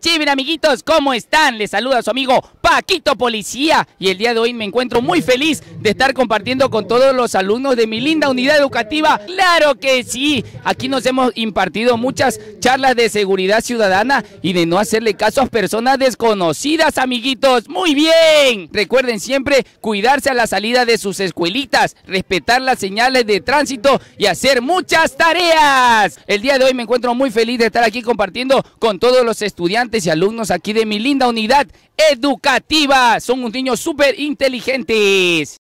Chiven, amiguitos, ¿cómo están? Les saluda su amigo Paquito Policía y el día de hoy me encuentro muy feliz de estar compartiendo con todos los alumnos de mi linda unidad educativa. ¡Claro que sí! Aquí nos hemos impartido muchas charlas de seguridad ciudadana y de no hacerle caso a personas desconocidas, amiguitos. ¡Muy bien! Recuerden siempre cuidarse a la salida de sus escuelitas, respetar las señales de tránsito y hacer muchas tareas. El día de hoy me encuentro muy feliz de estar aquí compartiendo con todos los estudiantes y alumnos aquí de mi linda unidad educativa. Son unos niños súper inteligentes.